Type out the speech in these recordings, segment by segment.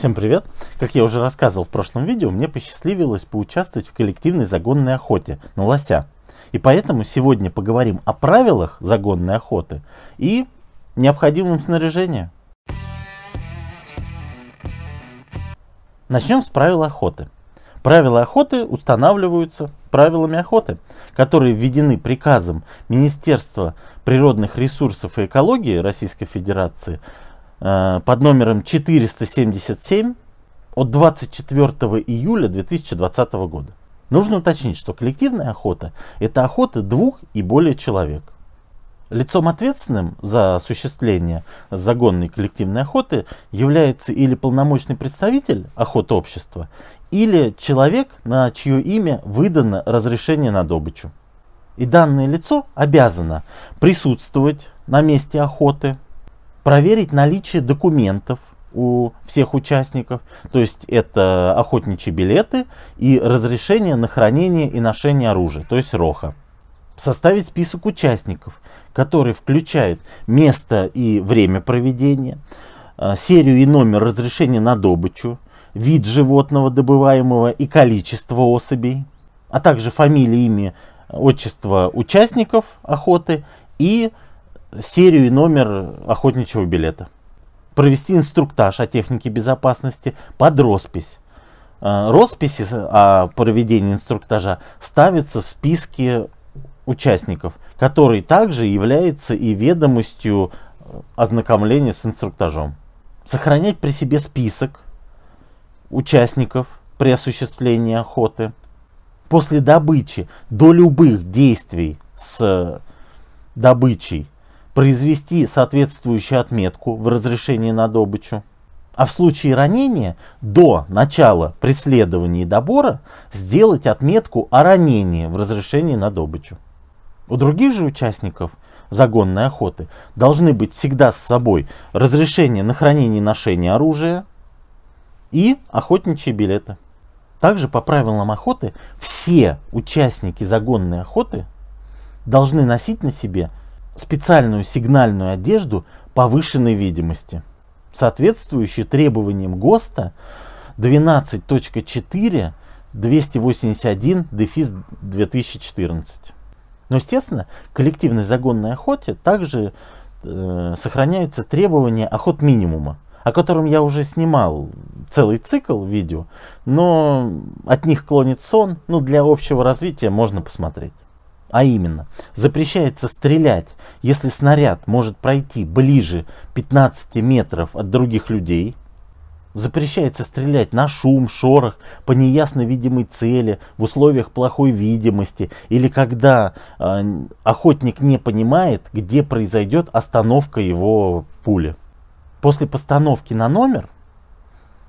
Всем привет! Как я уже рассказывал в прошлом видео, мне посчастливилось поучаствовать в коллективной загонной охоте на лося. И поэтому сегодня поговорим о правилах загонной охоты и необходимом снаряжении. Начнем с правил охоты. Правила охоты устанавливаются правилами охоты, которые введены приказом Министерства природных ресурсов и экологии Российской Федерации Э, под номером 477 от 24 июля 2020 года. Нужно уточнить, что коллективная охота – это охота двух и более человек. Лицом ответственным за осуществление загонной коллективной охоты является или полномочный представитель охоты общества, или человек, на чье имя выдано разрешение на добычу. И данное лицо обязано присутствовать на месте охоты – проверить наличие документов у всех участников, то есть это охотничьи билеты и разрешение на хранение и ношение оружия, то есть роха. Составить список участников, который включает место и время проведения, э, серию и номер разрешения на добычу, вид животного добываемого и количество особей, а также фамилии, имя, отчество участников охоты и серию и номер охотничьего билета. Провести инструктаж о технике безопасности под роспись. Э, росписи о а проведении инструктажа ставятся в списке участников, который также является и ведомостью э, ознакомления с инструктажом. Сохранять при себе список участников при осуществлении охоты. После добычи до любых действий с добычей произвести соответствующую отметку в разрешении на добычу, а в случае ранения до начала преследования и добора сделать отметку о ранении в разрешении на добычу. У других же участников загонной охоты должны быть всегда с собой разрешение на хранение и ношение оружия и охотничьи билеты. Также по правилам охоты все участники загонной охоты должны носить на себе специальную сигнальную одежду повышенной видимости, соответствующую требованиям ГОСТа 12.4 281 2014. Но, естественно, коллективной загонной охоте также э, сохраняются требования охот минимума, о котором я уже снимал целый цикл видео, но от них клонит сон, но ну, для общего развития можно посмотреть. А именно, запрещается стрелять, если снаряд может пройти ближе 15 метров от других людей. Запрещается стрелять на шум, шорох, по неясно видимой цели, в условиях плохой видимости или когда э, охотник не понимает, где произойдет остановка его пули. После постановки на номер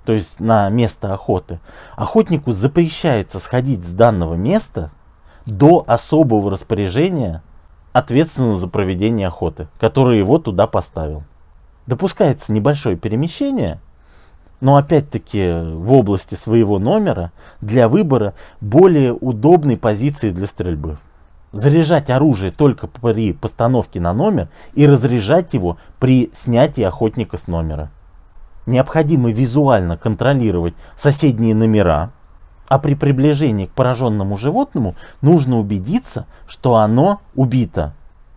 то есть на место охоты, охотнику запрещается сходить с данного места до особого распоряжения ответственного за проведение охоты, который его туда поставил. Допускается небольшое перемещение, но опять-таки в области своего номера для выбора более удобной позиции для стрельбы. Заряжать оружие только при постановке на номер и разряжать его при снятии охотника с номера. Необходимо визуально контролировать соседние номера, а при приближении к пораженному животному нужно убедиться, что оно убито.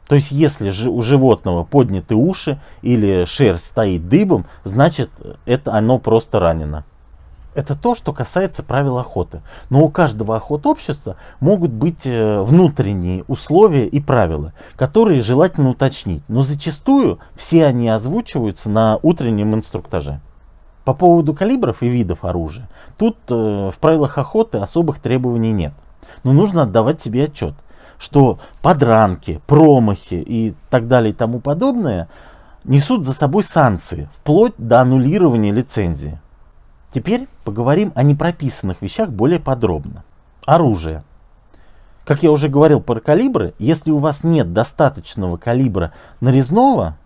То есть, если же у животного подняты уши или шерсть стоит дыбом, значит, это оно просто ранено. Это то, что касается правил охоты. Но у каждого охот общества могут быть э, внутренние условия и правила, которые желательно уточнить. Но зачастую все они озвучиваются на утреннем инструктаже. По поводу калибров и видов оружия, тут э, в правилах охоты особых требований нет. Но нужно отдавать себе отчет, что подранки, промахи и так далее и тому подобное несут за собой санкции, вплоть до аннулирования лицензии. Теперь поговорим о непрописанных вещах более подробно. Оружие. Как я уже говорил про калибры, если у вас нет достаточного калибра нарезного,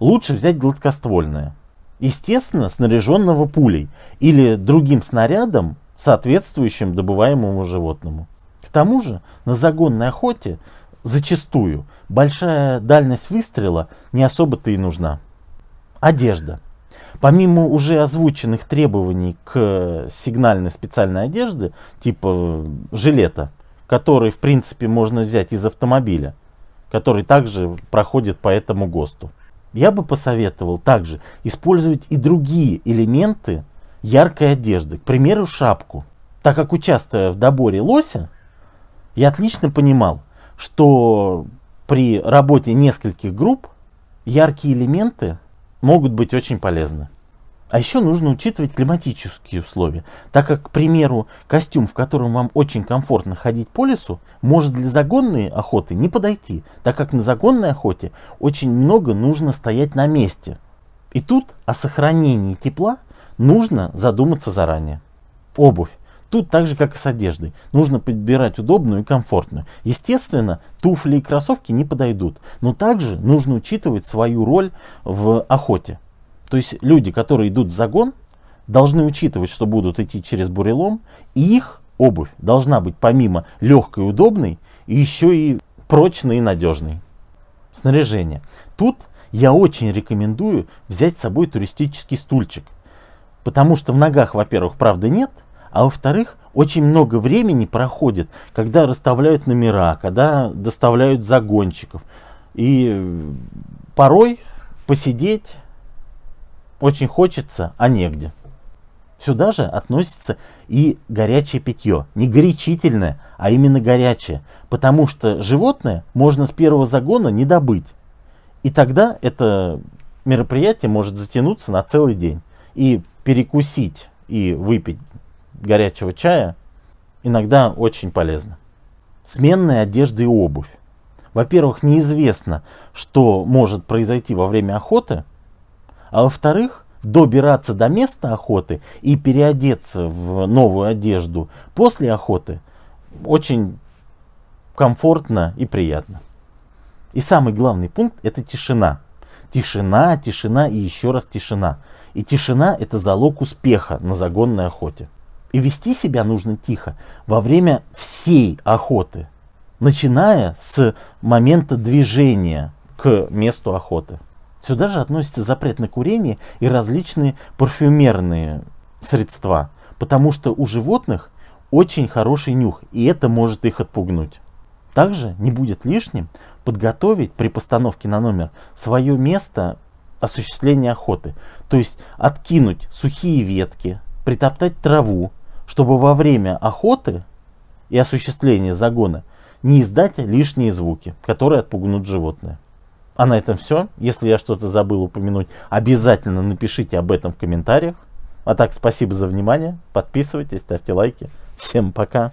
лучше взять гладкоствольное – естественно, снаряженного пулей или другим снарядом, соответствующим добываемому животному. К тому же на загонной охоте зачастую большая дальность выстрела не особо-то и нужна. Одежда. Помимо уже озвученных требований к сигнальной специальной одежды, типа э, жилета, который, в принципе, можно взять из автомобиля, который также проходит по этому ГОСТу я бы посоветовал также использовать и другие элементы яркой одежды. К примеру, шапку. Так как участвуя в доборе лося, я отлично понимал, что при работе нескольких групп яркие элементы могут быть очень полезны. А еще нужно учитывать климатические условия, так как, к примеру, костюм, в котором вам очень комфортно ходить по лесу, может для загонной охоты не подойти, так как на загонной охоте очень много нужно стоять на месте. И тут о сохранении тепла нужно задуматься заранее. Обувь. Тут так же, как и с одеждой. Нужно подбирать удобную и комфортную. Естественно, туфли и кроссовки не подойдут. Но также нужно учитывать свою роль в охоте. То есть люди, которые идут в загон, должны учитывать, что будут идти через бурелом, и их обувь должна быть помимо легкой и удобной, еще и прочной и надежной. Снаряжение. Тут я очень рекомендую взять с собой туристический стульчик, потому что в ногах, во-первых, правда нет, а во-вторых, очень много времени проходит, когда расставляют номера, когда доставляют загонщиков. И э, порой посидеть, очень хочется, а негде. Сюда же относится и горячее питье. Не горячительное, а именно горячее. Потому что животное можно с первого загона не добыть. И тогда это мероприятие может затянуться на целый день. И перекусить и выпить горячего чая иногда очень полезно. Сменная одежда и обувь. Во-первых, неизвестно, что может произойти во время охоты – а во-вторых, добираться до места охоты и переодеться в новую одежду после охоты очень комфортно и приятно. И самый главный пункт – это тишина. Тишина, тишина и еще раз тишина. И тишина – это залог успеха на загонной охоте. И вести себя нужно тихо во время всей охоты, начиная с момента движения к месту охоты. Сюда же относится запрет на курение и различные парфюмерные средства, потому что у животных очень хороший нюх, и это может их отпугнуть. Также не будет лишним подготовить при постановке на номер свое место осуществления охоты, то есть откинуть сухие ветки, притоптать траву, чтобы во время охоты и осуществления загона не издать лишние звуки, которые отпугнут животное. А на этом все. Если я что-то забыл упомянуть, обязательно напишите об этом в комментариях. А так, спасибо за внимание. Подписывайтесь, ставьте лайки. Всем пока.